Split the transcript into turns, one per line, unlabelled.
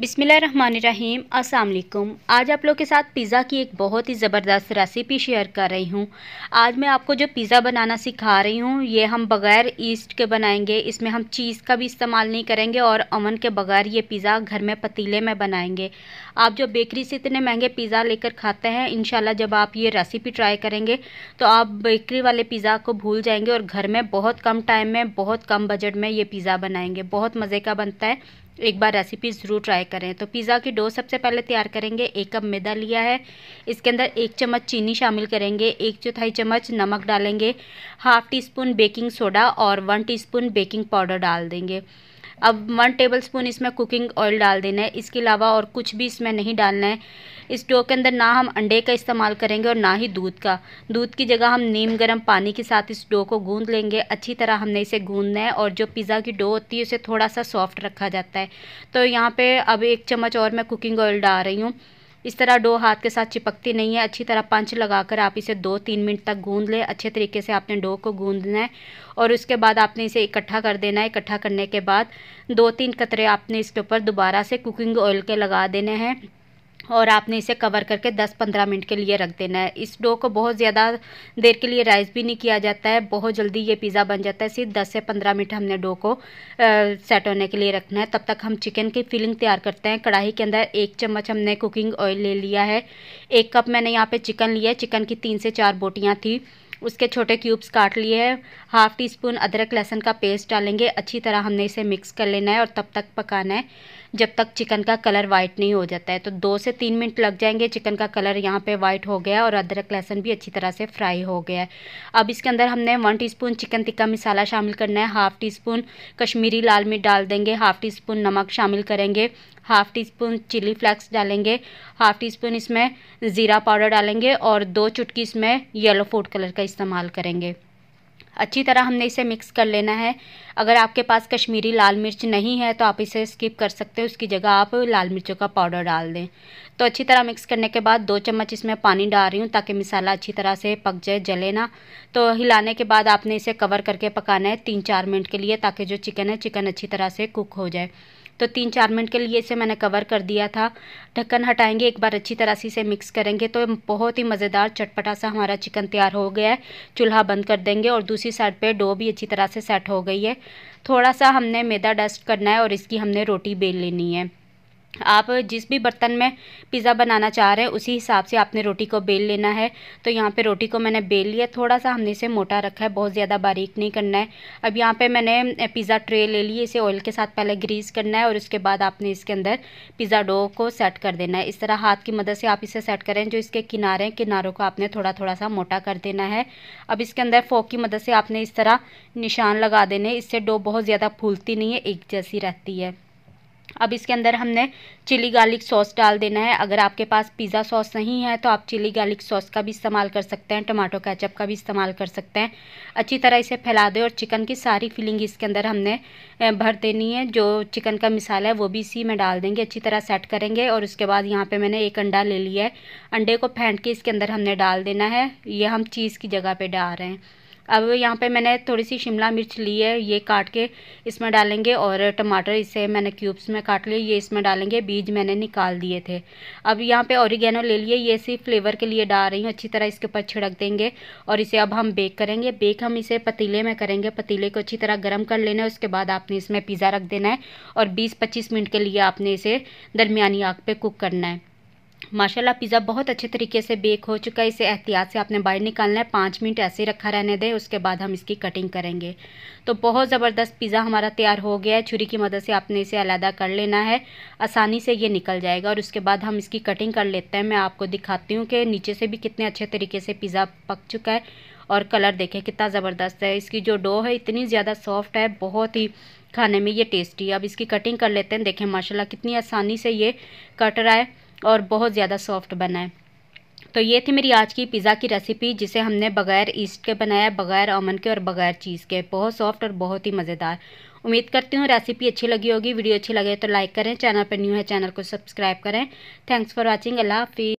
बिसमीम अस्सलाम आज आप लोग के साथ पिज़्ज़ा की एक बहुत ही ज़बरदस्त रेसिपी शेयर कर रही हूँ आज मैं आपको जो पिज़्ज़ा बनाना सिखा रही हूँ ये हम बग़ैर ईस्ट के बनाएंगे इसमें हम चीज़ का भी इस्तेमाल नहीं करेंगे और अमन के बग़ैर ये पिज़्ज़ा घर में पतीले में बनाएंगे आप जो बेकरी से इतने महंगे पिज़्ज़ा लेकर खाते हैं इन जब आप ये रेसिपी ट्राई करेंगे तो आप बेकरी वाले पिज़्ज़ा को भूल जाएंगे और घर में बहुत कम टाइम में बहुत कम बजट में ये पिज़्ज़ा बनाएंगे बहुत मज़े का बनता है एक बार रेसिपी ज़रूर ट्राई करें तो पिज़्ज़ा की डो सबसे पहले तैयार करेंगे एक कप मैदा लिया है इसके अंदर एक चम्मच चीनी शामिल करेंगे एक चौथाई चम्मच नमक डालेंगे half teaspoon baking soda और वन टीस्पून बेकिंग पाउडर डाल देंगे अब वन टेबल स्पून इसमें कुकिंग ऑयल डाल देना है इसके अलावा और कुछ भी इसमें नहीं डालना है इस डो के अंदर ना हम अंडे का इस्तेमाल करेंगे और ना ही दूध का दूध की जगह हम नीम गर्म पानी के साथ इस डो को गूंद लेंगे अच्छी तरह हमने इसे गूंदना है और जो पिज़्ज़ा की डो होती है उसे थोड़ा सा सॉफ्ट रखा जाता है तो यहाँ पर अब एक चम्मच और मैं कुकिंग ऑयल डाल रही हूँ इस तरह डो हाथ के साथ चिपकती नहीं है अच्छी तरह पंच लगाकर आप इसे दो तीन मिनट तक गूंद लें अच्छे तरीके से आपने डो को गूंदना है और उसके बाद आपने इसे इकट्ठा कर देना है इकट्ठा करने के बाद दो तीन कतरे आपने इसके ऊपर दोबारा से कुकिंग ऑयल के लगा देने हैं और आपने इसे कवर करके 10-15 मिनट के लिए रख देना है इस डो को बहुत ज़्यादा देर के लिए राइस भी नहीं किया जाता है बहुत जल्दी ये पिज़्ज़ा बन जाता है सिर्फ 10 से 15 मिनट हमने डो को आ, सेट होने के लिए रखना है तब तक हम चिकन की फिलिंग तैयार करते हैं कढ़ाई के अंदर एक चम्मच हमने कुकिंग ऑयल ले लिया है एक कप मैंने यहाँ पर चिकन लिया है चिकन की तीन से चार बोटियाँ थी उसके छोटे क्यूब्स काट लिए हैं हाफ़ टी स्पून अदरक लहसन का पेस्ट डालेंगे अच्छी तरह हमने इसे मिक्स कर लेना है और तब तक पकाना है जब तक चिकन का कलर वाइट नहीं हो जाता है तो दो से तीन मिनट लग जाएंगे चिकन का कलर यहाँ पे वाइट हो गया और अदरक लहसन भी अच्छी तरह से फ्राई हो गया है अब इसके अंदर हमने one teaspoon chicken tikka masala शामिल करना है हाफ़ टी स्पून कश्मीरी लाल मिर्च डाल देंगे हाफ़ टी स्पून नमक शामिल करेंगे half teaspoon chili flakes डालेंगे हाफ़ टी स्पून इसमें ज़ीरा पाउडर डालेंगे और दो चुटकी इसमें येलो फूड कलर का इस्तेमाल करेंगे अच्छी तरह हमने इसे मिक्स कर लेना है अगर आपके पास कश्मीरी लाल मिर्च नहीं है तो आप इसे स्किप कर सकते हैं उसकी जगह आप लाल मिर्चों का पाउडर डाल दें तो अच्छी तरह मिक्स करने के बाद दो चम्मच इसमें पानी डाल रही हूँ ताकि मसाला अच्छी तरह से पक जाए जले ना तो हिलाने के बाद आपने इसे कवर करके पकाना है तीन चार मिनट के लिए ताकि जो चिकन है चिकन अच्छी तरह से कुक हो जाए तो तीन चार मिनट के लिए इसे मैंने कवर कर दिया था ढक्कन हटाएंगे एक बार अच्छी तरह से इसे मिक्स करेंगे तो बहुत ही मज़ेदार चटपटा सा हमारा चिकन तैयार हो गया है चूल्हा बंद कर देंगे और दूसरी साइड पे डो भी अच्छी तरह से सेट हो गई है थोड़ा सा हमने मैदा डस्ट करना है और इसकी हमने रोटी बेल लेनी है आप जिस भी बर्तन में पिज़्ज़ा बनाना चाह रहे हैं उसी हिसाब से आपने रोटी को बेल लेना है तो यहाँ पे रोटी को मैंने बेल लिया थोड़ा सा हमने इसे मोटा रखा है बहुत ज़्यादा बारीक नहीं करना है अब यहाँ पे मैंने पिज़्ज़ा ट्रे ले ली इसे ऑयल के साथ पहले ग्रीस करना है और उसके बाद आपने इसके अंदर पिज़्ज़ा डो को सेट कर देना है इस तरह हाथ की मदद से आप इसे सेट करें जो इसके किनारे हैं किनारों को आपने थोड़ा थोड़ा सा मोटा कर देना है अब इसके अंदर फोक की मदद से आपने इस तरह निशान लगा देने इससे डो बहुत ज़्यादा फूलती नहीं है एक जैसी रहती है अब इसके अंदर हमने चिली गार्लिक सॉस डाल देना है अगर आपके पास पिज़्ज़ा सॉस नहीं है तो आप चिली गार्लिक सॉस का भी इस्तेमाल कर सकते हैं टमाटो कैचअप का भी इस्तेमाल कर सकते हैं अच्छी तरह इसे फैला दें और चिकन की सारी फीलिंग इसके अंदर हमने भर देनी है जो चिकन का मिसाला है वो भी इसी में डाल देंगे अच्छी तरह सेट करेंगे और उसके बाद यहाँ पर मैंने एक अंडा ले लिया है अंडे को फेंट के इसके अंदर हमने डाल देना है ये हम चीज़ की जगह पर डाल रहे हैं अब यहाँ पे मैंने थोड़ी सी शिमला मिर्च ली है ये काट के इसमें डालेंगे और टमाटर इसे मैंने क्यूब्स में काट लिए ये इसमें डालेंगे बीज मैंने निकाल दिए थे अब यहाँ पे ऑरिगेनो ले लिए ये सिर्फ फ्लेवर के लिए डाल रही हूँ अच्छी तरह इसके ऊपर छिड़क देंगे और इसे अब हम बेक करेंगे बेक हम इसे पतीले में करेंगे पतीले को अच्छी तरह गर्म कर लेना है उसके बाद आपने इसमें पिज़्ज़ा रख देना है और बीस पच्चीस मिनट के लिए आपने इसे दरमिया आग पर कुक करना है माशाल्लाह पिज़्ज़ा बहुत अच्छे तरीके से बेक हो चुका है इसे एहतियात से आपने बाहर निकालना है पाँच मिनट ऐसे रखा रहने दें उसके बाद हम इसकी कटिंग करेंगे तो बहुत ज़बरदस्त पिज़्ज़ा हमारा तैयार हो गया है छुरी की मदद से आपने इसे अलहदा कर लेना है आसानी से ये निकल जाएगा और उसके बाद हम इसकी कटिंग कर लेते हैं मैं आपको दिखाती हूँ कि नीचे से भी कितने अच्छे तरीके से पिज़्ज़ा पक चुका है और कलर देखें कितना ज़बरदस्त है इसकी जो डो है इतनी ज़्यादा सॉफ्ट है बहुत ही खाने में ये टेस्टी है अब इसकी कटिंग कर लेते हैं देखें माशाल्लाह कितनी आसानी से ये कट रहा है और बहुत ज़्यादा सॉफ्ट बना है तो ये थी मेरी आज की पिज़्ज़ा की रेसिपी जिसे हमने बगैर ईस्ट के बनाया बगैर अमन के और बगैर चीज़ के बहुत सॉफ्ट और बहुत ही मज़ेदार उम्मीद करती हूँ रेसिपी अच्छी लगी होगी वीडियो अच्छी लगे तो लाइक करें चैनल पर न्यू है चैनल को सब्सक्राइब करें थैंक्स फॉर वॉचिंग अल्लाह हाफि